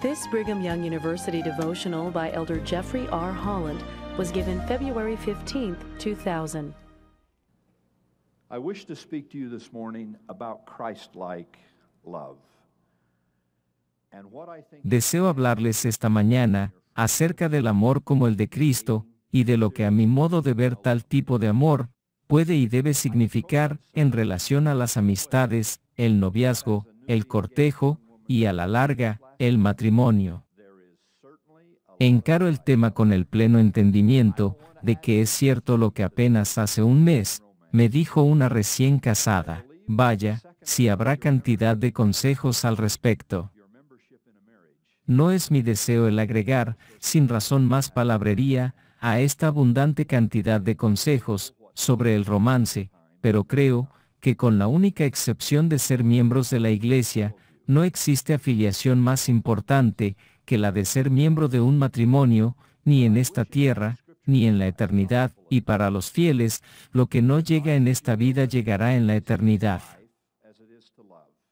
This Brigham Young University devotional by Elder Jeffrey R. Holland was given February 15, 2000. I wish to speak to you this morning about Christ-like love. Deseo hablarles esta mañana acerca del amor como el de Cristo, y de lo que a mi modo de ver tal tipo de amor puede y debe significar en relación a las amistades, el noviazgo, el cortejo, y a la larga, el matrimonio. Encaro el tema con el pleno entendimiento de que es cierto lo que apenas hace un mes, me dijo una recién casada, vaya, si habrá cantidad de consejos al respecto. No es mi deseo el agregar, sin razón más palabrería, a esta abundante cantidad de consejos sobre el romance, pero creo que con la única excepción de ser miembros de la Iglesia, no existe afiliación más importante que la de ser miembro de un matrimonio, ni en esta tierra, ni en la eternidad, y para los fieles, lo que no llega en esta vida llegará en la eternidad.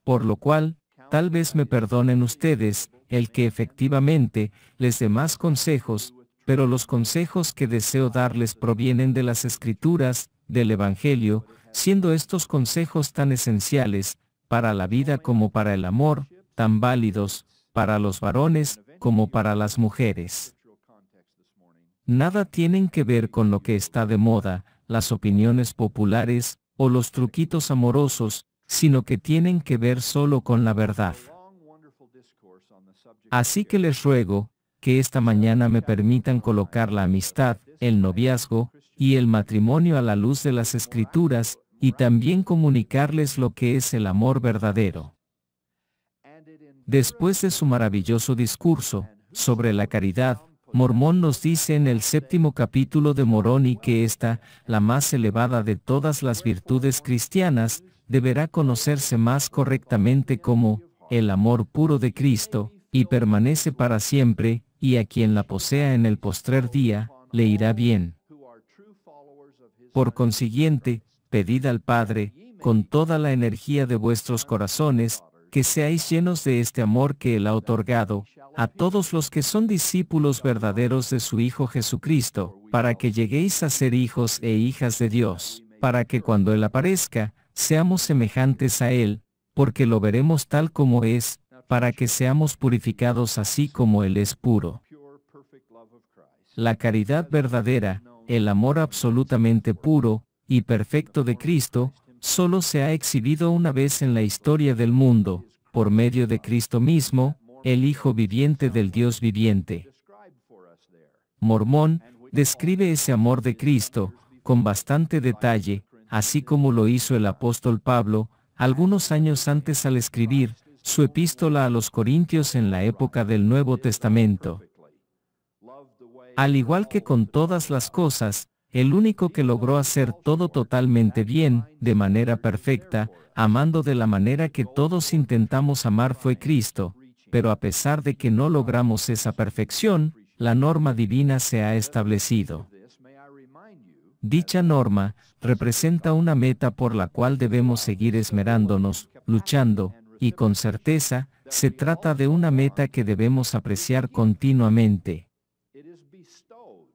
Por lo cual, tal vez me perdonen ustedes, el que efectivamente, les dé más consejos, pero los consejos que deseo darles provienen de las Escrituras, del Evangelio, siendo estos consejos tan esenciales, para la vida como para el amor, tan válidos, para los varones, como para las mujeres. Nada tienen que ver con lo que está de moda, las opiniones populares, o los truquitos amorosos, sino que tienen que ver solo con la verdad. Así que les ruego, que esta mañana me permitan colocar la amistad, el noviazgo, y el matrimonio a la luz de las escrituras, y también comunicarles lo que es el amor verdadero. Después de su maravilloso discurso sobre la caridad, Mormón nos dice en el séptimo capítulo de Moroni que esta, la más elevada de todas las virtudes cristianas, deberá conocerse más correctamente como el amor puro de Cristo, y permanece para siempre, y a quien la posea en el postrer día, le irá bien. Por consiguiente, pedid al Padre, con toda la energía de vuestros corazones, que seáis llenos de este amor que Él ha otorgado, a todos los que son discípulos verdaderos de su Hijo Jesucristo, para que lleguéis a ser hijos e hijas de Dios, para que cuando Él aparezca, seamos semejantes a Él, porque lo veremos tal como es, para que seamos purificados así como Él es puro. La caridad verdadera, el amor absolutamente puro, y perfecto de Cristo, solo se ha exhibido una vez en la historia del mundo, por medio de Cristo mismo, el Hijo viviente del Dios viviente. Mormón, describe ese amor de Cristo, con bastante detalle, así como lo hizo el apóstol Pablo, algunos años antes al escribir, su epístola a los Corintios en la época del Nuevo Testamento. Al igual que con todas las cosas, el único que logró hacer todo totalmente bien, de manera perfecta, amando de la manera que todos intentamos amar fue Cristo, pero a pesar de que no logramos esa perfección, la norma divina se ha establecido. Dicha norma representa una meta por la cual debemos seguir esmerándonos, luchando, y con certeza, se trata de una meta que debemos apreciar continuamente.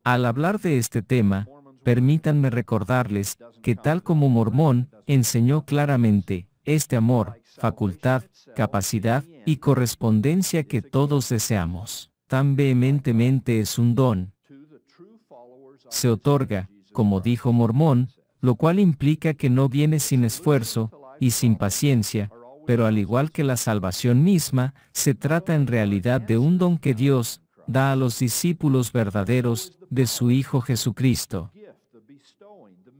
Al hablar de este tema, permítanme recordarles que tal como Mormón enseñó claramente, este amor, facultad, capacidad y correspondencia que todos deseamos, tan vehementemente es un don, se otorga, como dijo Mormón, lo cual implica que no viene sin esfuerzo y sin paciencia, pero al igual que la salvación misma, se trata en realidad de un don que Dios da a los discípulos verdaderos de su Hijo Jesucristo.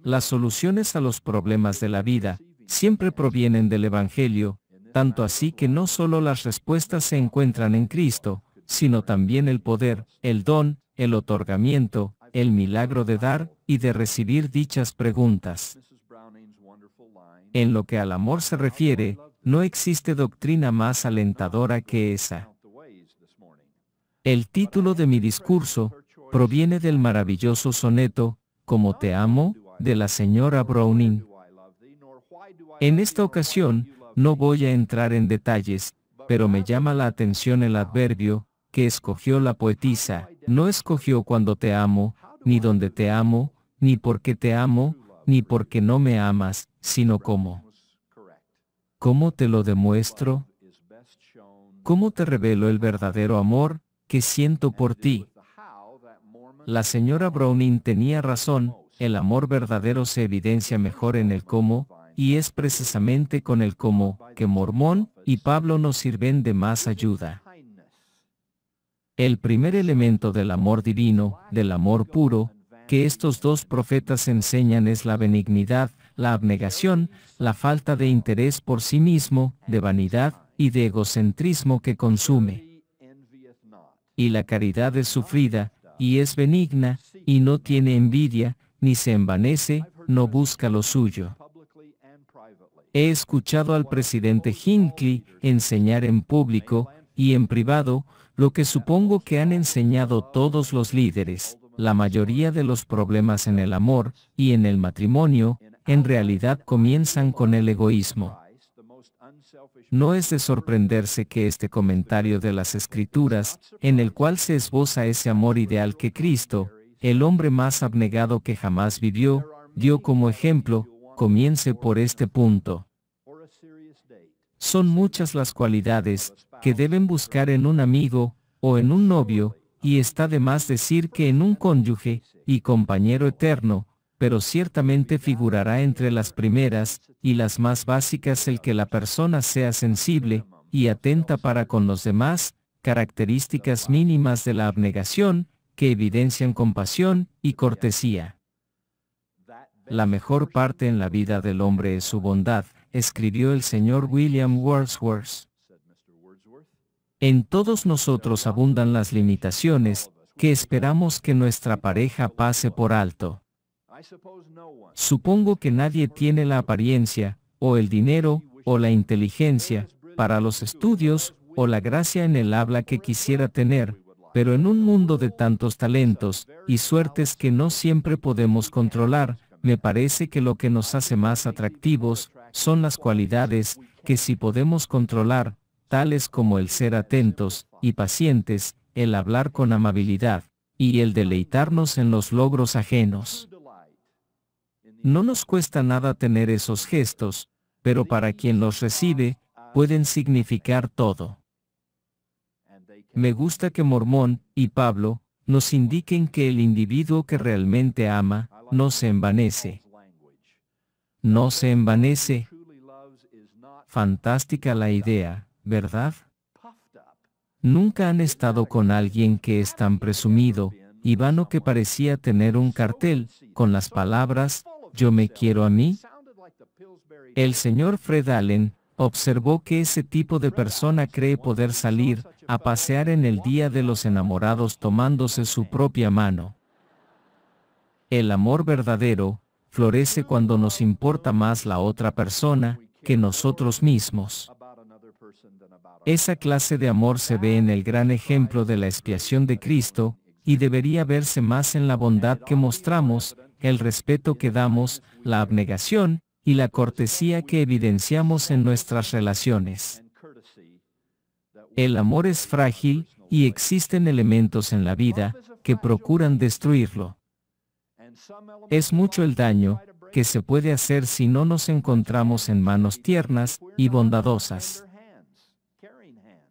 Las soluciones a los problemas de la vida siempre provienen del Evangelio, tanto así que no solo las respuestas se encuentran en Cristo, sino también el poder, el don, el otorgamiento, el milagro de dar y de recibir dichas preguntas. En lo que al amor se refiere, no existe doctrina más alentadora que esa. El título de mi discurso proviene del maravilloso soneto, ¿Cómo te amo, de la señora Browning. En esta ocasión, no voy a entrar en detalles, pero me llama la atención el adverbio, que escogió la poetisa, no escogió cuando te amo, ni donde te amo, ni porque te amo, ni porque no me amas, sino cómo. ¿Cómo te lo demuestro? ¿Cómo te revelo el verdadero amor que siento por ti? La señora Browning tenía razón, el amor verdadero se evidencia mejor en el cómo, y es precisamente con el cómo, que Mormón y Pablo nos sirven de más ayuda. El primer elemento del amor divino, del amor puro, que estos dos profetas enseñan es la benignidad, la abnegación, la falta de interés por sí mismo, de vanidad y de egocentrismo que consume. Y la caridad es sufrida, y es benigna, y no tiene envidia, ni se envanece, no busca lo suyo. He escuchado al presidente Hinckley enseñar en público y en privado lo que supongo que han enseñado todos los líderes. La mayoría de los problemas en el amor y en el matrimonio, en realidad comienzan con el egoísmo. No es de sorprenderse que este comentario de las Escrituras, en el cual se esboza ese amor ideal que Cristo, el hombre más abnegado que jamás vivió, dio como ejemplo, comience por este punto. Son muchas las cualidades que deben buscar en un amigo o en un novio, y está de más decir que en un cónyuge y compañero eterno, pero ciertamente figurará entre las primeras y las más básicas el que la persona sea sensible y atenta para con los demás, características mínimas de la abnegación, que evidencian compasión y cortesía. La mejor parte en la vida del hombre es su bondad, escribió el señor William Wordsworth. En todos nosotros abundan las limitaciones, que esperamos que nuestra pareja pase por alto. Supongo que nadie tiene la apariencia, o el dinero, o la inteligencia, para los estudios, o la gracia en el habla que quisiera tener, pero en un mundo de tantos talentos y suertes que no siempre podemos controlar, me parece que lo que nos hace más atractivos son las cualidades que si podemos controlar, tales como el ser atentos y pacientes, el hablar con amabilidad y el deleitarnos en los logros ajenos. No nos cuesta nada tener esos gestos, pero para quien los recibe, pueden significar todo. Me gusta que Mormón y Pablo nos indiquen que el individuo que realmente ama, no se envanece. No se envanece. Fantástica la idea, ¿verdad? Nunca han estado con alguien que es tan presumido, y vano que parecía tener un cartel, con las palabras, yo me quiero a mí. El señor Fred Allen, Observó que ese tipo de persona cree poder salir a pasear en el día de los enamorados tomándose su propia mano. El amor verdadero florece cuando nos importa más la otra persona que nosotros mismos. Esa clase de amor se ve en el gran ejemplo de la expiación de Cristo, y debería verse más en la bondad que mostramos, el respeto que damos, la abnegación, y la cortesía que evidenciamos en nuestras relaciones. El amor es frágil, y existen elementos en la vida que procuran destruirlo. Es mucho el daño que se puede hacer si no nos encontramos en manos tiernas y bondadosas.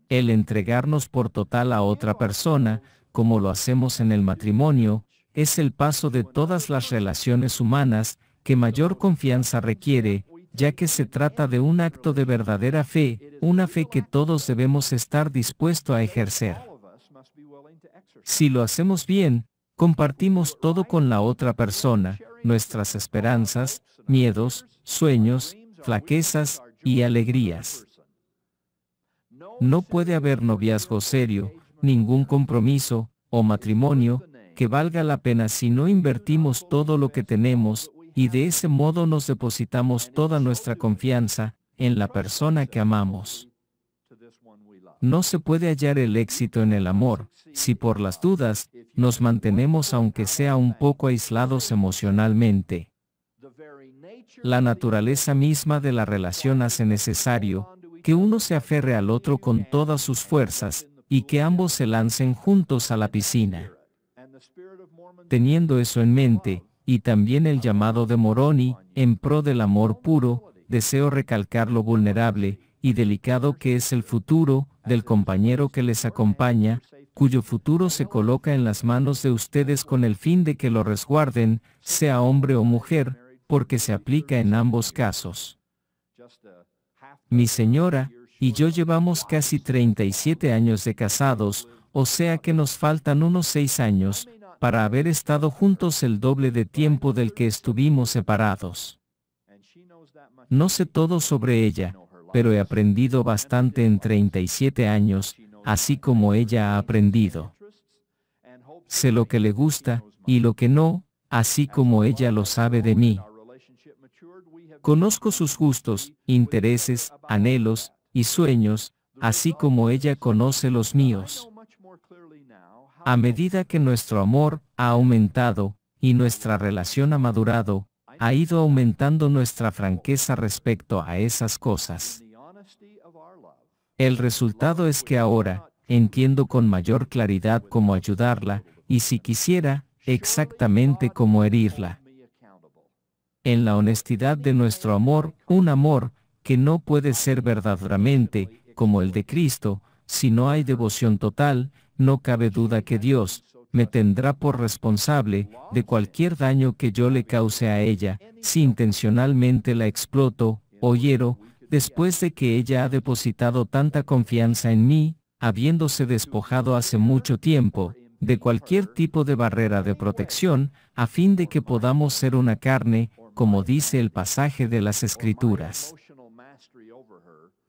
El entregarnos por total a otra persona, como lo hacemos en el matrimonio, es el paso de todas las relaciones humanas que mayor confianza requiere, ya que se trata de un acto de verdadera fe, una fe que todos debemos estar dispuestos a ejercer. Si lo hacemos bien, compartimos todo con la otra persona, nuestras esperanzas, miedos, sueños, flaquezas y alegrías. No puede haber noviazgo serio, ningún compromiso o matrimonio que valga la pena si no invertimos todo lo que tenemos y de ese modo nos depositamos toda nuestra confianza en la persona que amamos. No se puede hallar el éxito en el amor si por las dudas nos mantenemos aunque sea un poco aislados emocionalmente. La naturaleza misma de la relación hace necesario que uno se aferre al otro con todas sus fuerzas y que ambos se lancen juntos a la piscina. Teniendo eso en mente, y también el llamado de Moroni, en pro del amor puro, deseo recalcar lo vulnerable y delicado que es el futuro del compañero que les acompaña, cuyo futuro se coloca en las manos de ustedes con el fin de que lo resguarden, sea hombre o mujer, porque se aplica en ambos casos. Mi señora y yo llevamos casi 37 años de casados, o sea que nos faltan unos 6 años, para haber estado juntos el doble de tiempo del que estuvimos separados. No sé todo sobre ella, pero he aprendido bastante en 37 años, así como ella ha aprendido. Sé lo que le gusta, y lo que no, así como ella lo sabe de mí. Conozco sus gustos, intereses, anhelos, y sueños, así como ella conoce los míos. A medida que nuestro amor ha aumentado, y nuestra relación ha madurado, ha ido aumentando nuestra franqueza respecto a esas cosas. El resultado es que ahora, entiendo con mayor claridad cómo ayudarla, y si quisiera, exactamente cómo herirla. En la honestidad de nuestro amor, un amor, que no puede ser verdaderamente, como el de Cristo, si no hay devoción total, no cabe duda que Dios me tendrá por responsable de cualquier daño que yo le cause a ella, si intencionalmente la exploto o hiero, después de que ella ha depositado tanta confianza en mí, habiéndose despojado hace mucho tiempo, de cualquier tipo de barrera de protección, a fin de que podamos ser una carne, como dice el pasaje de las Escrituras.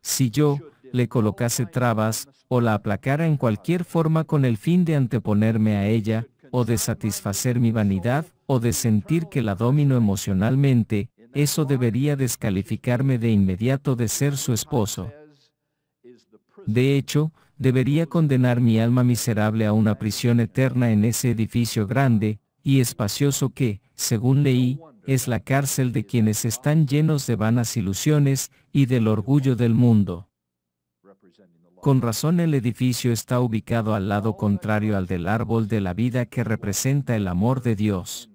Si yo, le colocase trabas, o la aplacara en cualquier forma con el fin de anteponerme a ella, o de satisfacer mi vanidad, o de sentir que la domino emocionalmente, eso debería descalificarme de inmediato de ser su esposo. De hecho, debería condenar mi alma miserable a una prisión eterna en ese edificio grande y espacioso que, según leí, es la cárcel de quienes están llenos de vanas ilusiones y del orgullo del mundo. Con razón el edificio está ubicado al lado contrario al del árbol de la vida que representa el amor de Dios.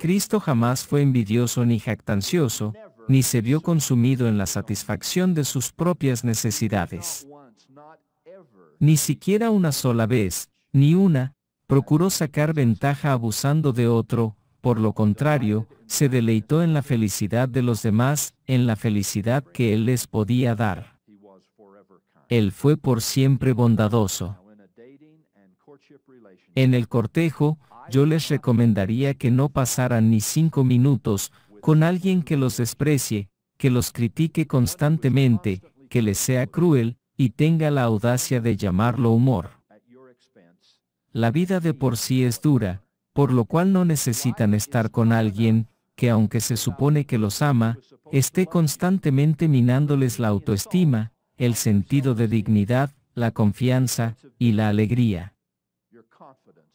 Cristo jamás fue envidioso ni jactancioso, ni se vio consumido en la satisfacción de sus propias necesidades. Ni siquiera una sola vez, ni una, procuró sacar ventaja abusando de otro, por lo contrario, se deleitó en la felicidad de los demás, en la felicidad que Él les podía dar. Él fue por siempre bondadoso. En el cortejo, yo les recomendaría que no pasaran ni cinco minutos con alguien que los desprecie, que los critique constantemente, que les sea cruel, y tenga la audacia de llamarlo humor. La vida de por sí es dura, por lo cual no necesitan estar con alguien, que aunque se supone que los ama, esté constantemente minándoles la autoestima, el sentido de dignidad, la confianza y la alegría.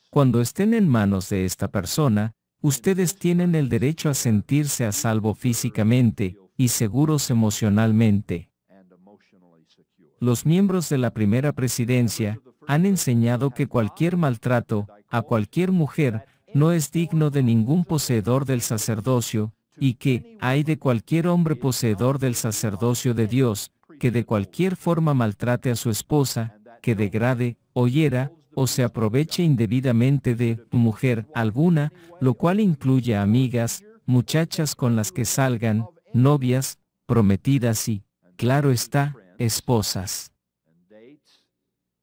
Cuando estén en manos de esta persona, ustedes tienen el derecho a sentirse a salvo físicamente y seguros emocionalmente. Los miembros de la primera presidencia han enseñado que cualquier maltrato a cualquier mujer no es digno de ningún poseedor del sacerdocio, y que hay de cualquier hombre poseedor del sacerdocio de Dios, que de cualquier forma maltrate a su esposa, que degrade, o hiera, o se aproveche indebidamente de mujer alguna, lo cual incluye amigas, muchachas con las que salgan, novias, prometidas y, claro está, esposas.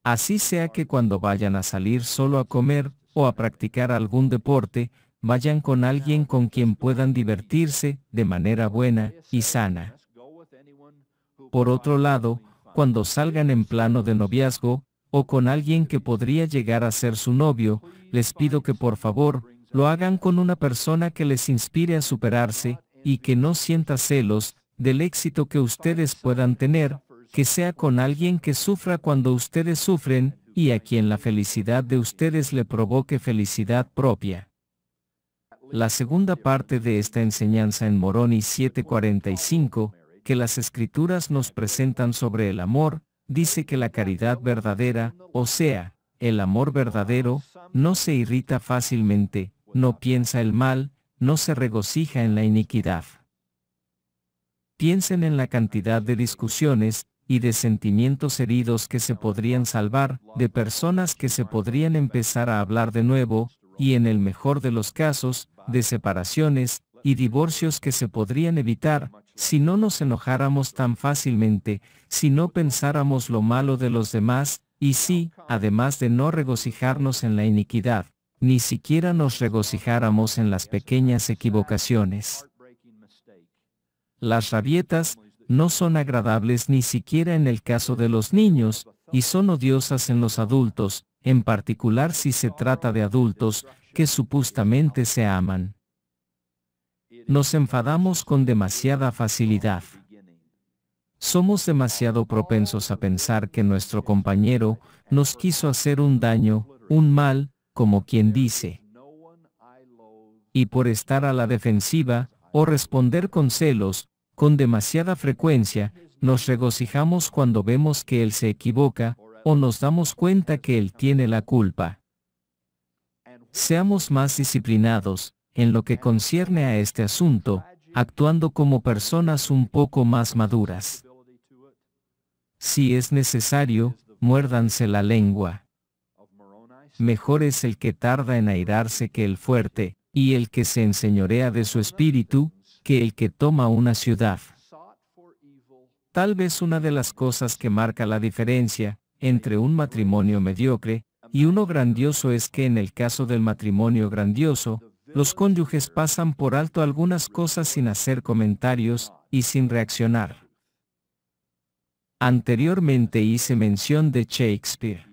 Así sea que cuando vayan a salir solo a comer, o a practicar algún deporte, vayan con alguien con quien puedan divertirse, de manera buena y sana. Por otro lado, cuando salgan en plano de noviazgo, o con alguien que podría llegar a ser su novio, les pido que por favor, lo hagan con una persona que les inspire a superarse, y que no sienta celos, del éxito que ustedes puedan tener, que sea con alguien que sufra cuando ustedes sufren, y a quien la felicidad de ustedes le provoque felicidad propia. La segunda parte de esta enseñanza en Moroni 745, que las escrituras nos presentan sobre el amor, dice que la caridad verdadera, o sea, el amor verdadero, no se irrita fácilmente, no piensa el mal, no se regocija en la iniquidad. Piensen en la cantidad de discusiones, y de sentimientos heridos que se podrían salvar, de personas que se podrían empezar a hablar de nuevo, y en el mejor de los casos, de separaciones, y divorcios que se podrían evitar, si no nos enojáramos tan fácilmente, si no pensáramos lo malo de los demás, y si, además de no regocijarnos en la iniquidad, ni siquiera nos regocijáramos en las pequeñas equivocaciones. Las rabietas no son agradables ni siquiera en el caso de los niños, y son odiosas en los adultos, en particular si se trata de adultos, que supuestamente se aman. Nos enfadamos con demasiada facilidad. Somos demasiado propensos a pensar que nuestro compañero nos quiso hacer un daño, un mal, como quien dice. Y por estar a la defensiva, o responder con celos, con demasiada frecuencia, nos regocijamos cuando vemos que él se equivoca, o nos damos cuenta que él tiene la culpa. Seamos más disciplinados, en lo que concierne a este asunto, actuando como personas un poco más maduras. Si es necesario, muérdanse la lengua. Mejor es el que tarda en airarse que el fuerte, y el que se enseñorea de su espíritu, que el que toma una ciudad. Tal vez una de las cosas que marca la diferencia, entre un matrimonio mediocre, y uno grandioso es que en el caso del matrimonio grandioso, los cónyuges pasan por alto algunas cosas sin hacer comentarios y sin reaccionar. Anteriormente hice mención de Shakespeare.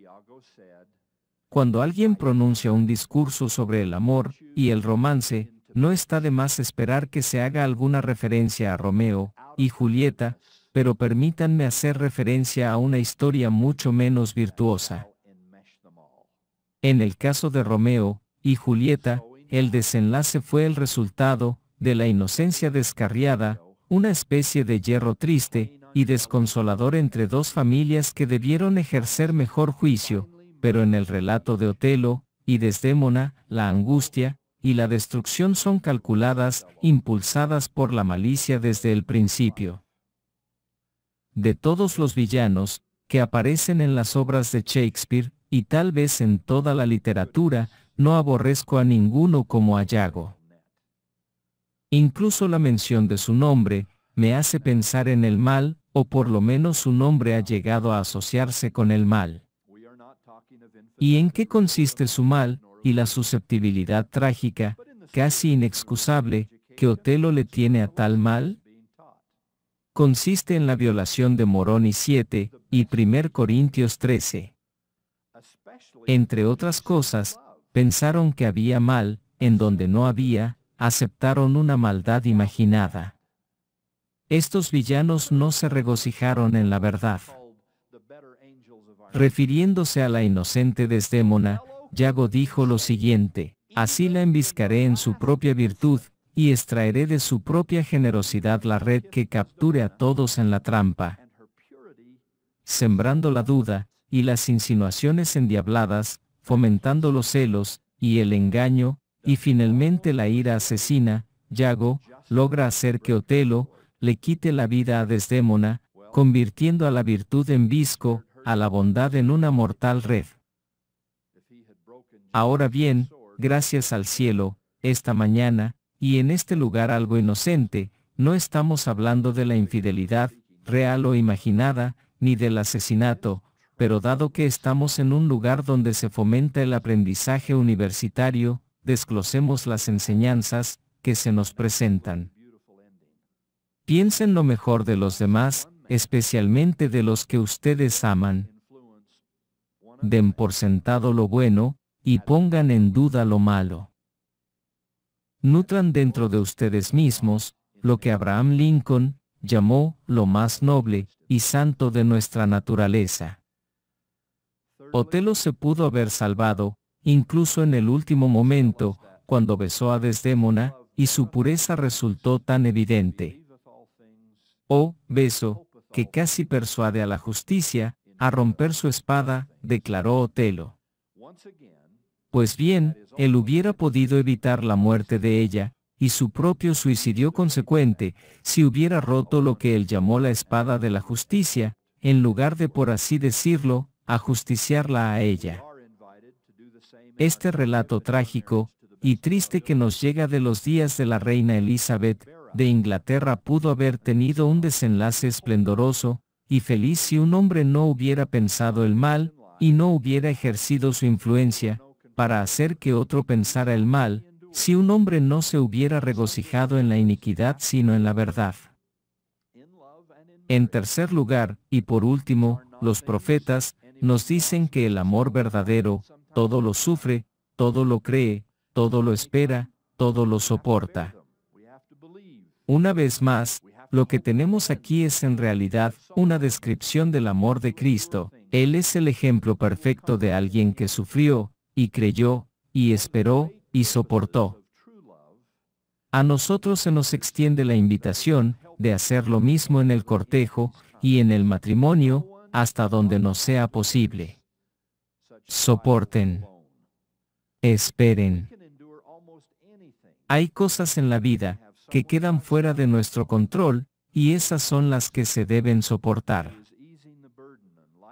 Cuando alguien pronuncia un discurso sobre el amor y el romance, no está de más esperar que se haga alguna referencia a Romeo y Julieta, pero permítanme hacer referencia a una historia mucho menos virtuosa. En el caso de Romeo y Julieta, el desenlace fue el resultado de la inocencia descarriada, una especie de hierro triste y desconsolador entre dos familias que debieron ejercer mejor juicio, pero en el relato de Otelo y Desdémona, la angustia y la destrucción son calculadas, impulsadas por la malicia desde el principio. De todos los villanos, que aparecen en las obras de Shakespeare, y tal vez en toda la literatura, no aborrezco a ninguno como a Yago. Incluso la mención de su nombre, me hace pensar en el mal, o por lo menos su nombre ha llegado a asociarse con el mal. ¿Y en qué consiste su mal, y la susceptibilidad trágica, casi inexcusable, que Otelo le tiene a tal mal? Consiste en la violación de Moroni 7 y 1 Corintios 13. Entre otras cosas, pensaron que había mal, en donde no había, aceptaron una maldad imaginada. Estos villanos no se regocijaron en la verdad. Refiriéndose a la inocente Desdémona, Yago dijo lo siguiente, así la embiscaré en su propia virtud, y extraeré de su propia generosidad la red que capture a todos en la trampa. Sembrando la duda, y las insinuaciones endiabladas, fomentando los celos, y el engaño, y finalmente la ira asesina, Yago, logra hacer que Otelo, le quite la vida a Desdémona, convirtiendo a la virtud en visco, a la bondad en una mortal red. Ahora bien, gracias al cielo, esta mañana, y en este lugar algo inocente, no estamos hablando de la infidelidad, real o imaginada, ni del asesinato, pero dado que estamos en un lugar donde se fomenta el aprendizaje universitario, desglosemos las enseñanzas que se nos presentan. Piensen lo mejor de los demás, especialmente de los que ustedes aman. Den por sentado lo bueno, y pongan en duda lo malo. Nutran dentro de ustedes mismos, lo que Abraham Lincoln llamó lo más noble y santo de nuestra naturaleza. Otelo se pudo haber salvado, incluso en el último momento, cuando besó a Desdémona, y su pureza resultó tan evidente. Oh, beso, que casi persuade a la justicia, a romper su espada, declaró Otelo. Pues bien, él hubiera podido evitar la muerte de ella, y su propio suicidio consecuente, si hubiera roto lo que él llamó la espada de la justicia, en lugar de por así decirlo, justiciarla a ella. Este relato trágico y triste que nos llega de los días de la reina Elizabeth de Inglaterra pudo haber tenido un desenlace esplendoroso y feliz si un hombre no hubiera pensado el mal y no hubiera ejercido su influencia para hacer que otro pensara el mal, si un hombre no se hubiera regocijado en la iniquidad sino en la verdad. En tercer lugar, y por último, los profetas, nos dicen que el amor verdadero, todo lo sufre, todo lo cree, todo lo espera, todo lo soporta. Una vez más, lo que tenemos aquí es en realidad una descripción del amor de Cristo. Él es el ejemplo perfecto de alguien que sufrió, y creyó, y esperó, y soportó. A nosotros se nos extiende la invitación de hacer lo mismo en el cortejo, y en el matrimonio, hasta donde no sea posible. Soporten. Esperen. Hay cosas en la vida que quedan fuera de nuestro control, y esas son las que se deben soportar.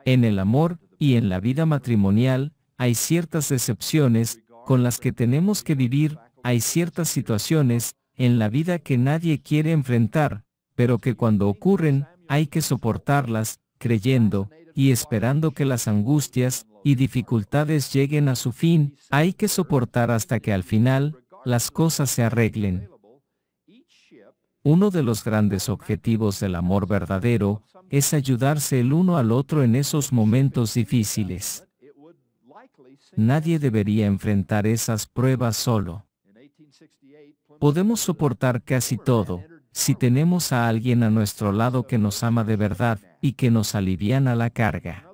En el amor y en la vida matrimonial, hay ciertas decepciones con las que tenemos que vivir, hay ciertas situaciones en la vida que nadie quiere enfrentar, pero que cuando ocurren, hay que soportarlas, creyendo, y esperando que las angustias y dificultades lleguen a su fin, hay que soportar hasta que al final, las cosas se arreglen. Uno de los grandes objetivos del amor verdadero, es ayudarse el uno al otro en esos momentos difíciles. Nadie debería enfrentar esas pruebas solo. Podemos soportar casi todo, si tenemos a alguien a nuestro lado que nos ama de verdad y que nos aliviana la carga.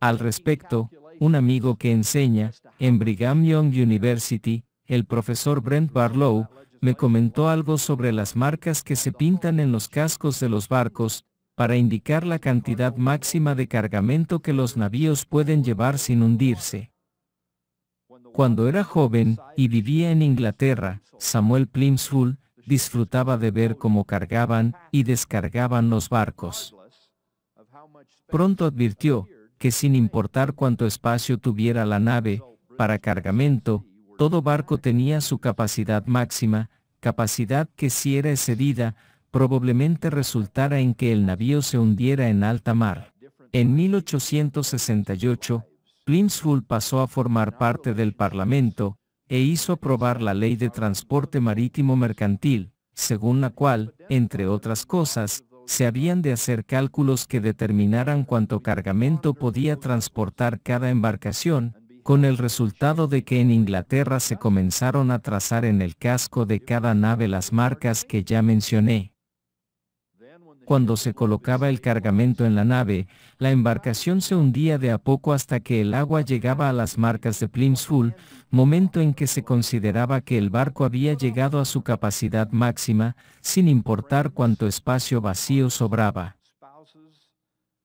Al respecto, un amigo que enseña en Brigham Young University, el profesor Brent Barlow, me comentó algo sobre las marcas que se pintan en los cascos de los barcos, para indicar la cantidad máxima de cargamento que los navíos pueden llevar sin hundirse. Cuando era joven y vivía en Inglaterra, Samuel Plimsoll, disfrutaba de ver cómo cargaban y descargaban los barcos. Pronto advirtió que sin importar cuánto espacio tuviera la nave, para cargamento, todo barco tenía su capacidad máxima, capacidad que si era excedida, probablemente resultara en que el navío se hundiera en alta mar. En 1868, Plimsoll pasó a formar parte del Parlamento, e hizo aprobar la Ley de Transporte Marítimo Mercantil, según la cual, entre otras cosas, se habían de hacer cálculos que determinaran cuánto cargamento podía transportar cada embarcación, con el resultado de que en Inglaterra se comenzaron a trazar en el casco de cada nave las marcas que ya mencioné. Cuando se colocaba el cargamento en la nave, la embarcación se hundía de a poco hasta que el agua llegaba a las marcas de Plimsfull, momento en que se consideraba que el barco había llegado a su capacidad máxima, sin importar cuánto espacio vacío sobraba.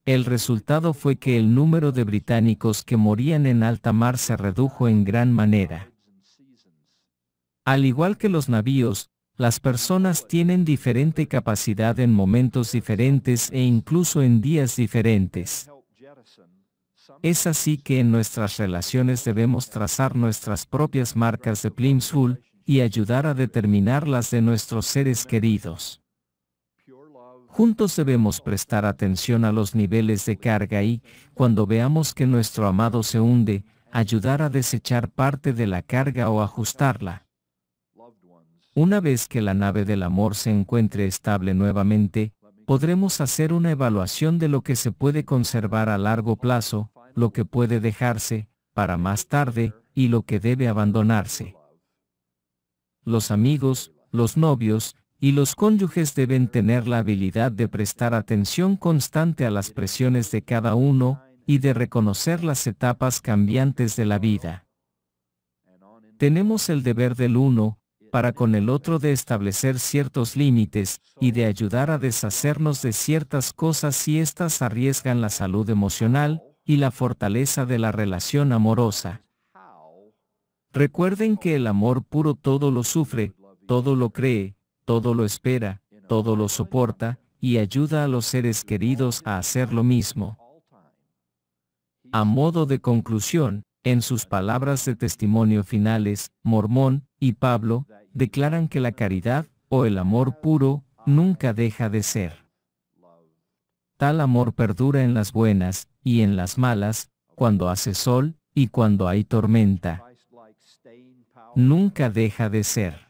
El resultado fue que el número de británicos que morían en alta mar se redujo en gran manera. Al igual que los navíos, las personas tienen diferente capacidad en momentos diferentes e incluso en días diferentes. Es así que en nuestras relaciones debemos trazar nuestras propias marcas de Plimsoll y ayudar a determinar las de nuestros seres queridos. Juntos debemos prestar atención a los niveles de carga y, cuando veamos que nuestro amado se hunde, ayudar a desechar parte de la carga o ajustarla. Una vez que la nave del amor se encuentre estable nuevamente, podremos hacer una evaluación de lo que se puede conservar a largo plazo, lo que puede dejarse, para más tarde, y lo que debe abandonarse. Los amigos, los novios, y los cónyuges deben tener la habilidad de prestar atención constante a las presiones de cada uno, y de reconocer las etapas cambiantes de la vida. Tenemos el deber del uno, para con el otro de establecer ciertos límites, y de ayudar a deshacernos de ciertas cosas si éstas arriesgan la salud emocional, y la fortaleza de la relación amorosa. Recuerden que el amor puro todo lo sufre, todo lo cree, todo lo espera, todo lo soporta, y ayuda a los seres queridos a hacer lo mismo. A modo de conclusión, en sus palabras de testimonio finales, Mormón y Pablo declaran que la caridad, o el amor puro, nunca deja de ser. Tal amor perdura en las buenas, y en las malas, cuando hace sol, y cuando hay tormenta. Nunca deja de ser.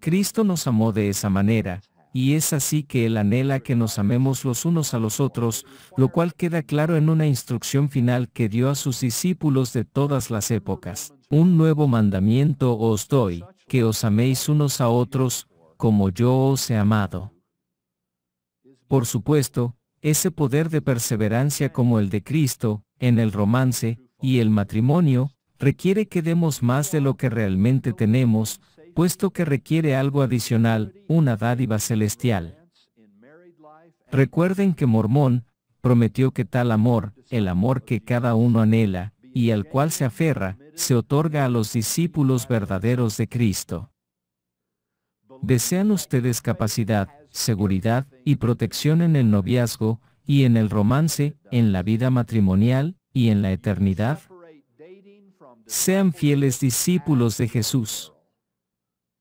Cristo nos amó de esa manera, y es así que Él anhela que nos amemos los unos a los otros, lo cual queda claro en una instrucción final que dio a sus discípulos de todas las épocas. Un nuevo mandamiento os doy, que os améis unos a otros, como yo os he amado. Por supuesto, ese poder de perseverancia como el de Cristo, en el romance, y el matrimonio, requiere que demos más de lo que realmente tenemos, puesto que requiere algo adicional, una dádiva celestial. Recuerden que Mormón, prometió que tal amor, el amor que cada uno anhela, y al cual se aferra, se otorga a los discípulos verdaderos de Cristo. Desean ustedes capacidad, seguridad y protección en el noviazgo, y en el romance, en la vida matrimonial, y en la eternidad. Sean fieles discípulos de Jesús.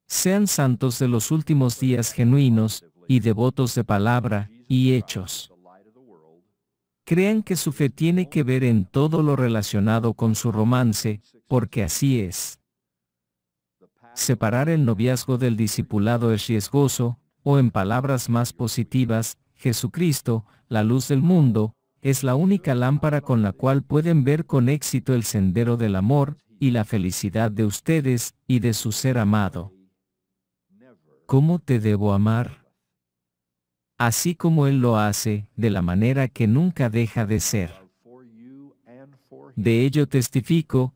Sean santos de los últimos días genuinos, y devotos de palabra, y hechos. Crean que su fe tiene que ver en todo lo relacionado con su romance, porque así es. Separar el noviazgo del discipulado es riesgoso, o en palabras más positivas, Jesucristo, la luz del mundo, es la única lámpara con la cual pueden ver con éxito el sendero del amor, y la felicidad de ustedes, y de su ser amado. ¿Cómo te debo amar? Así como Él lo hace, de la manera que nunca deja de ser. De ello testifico,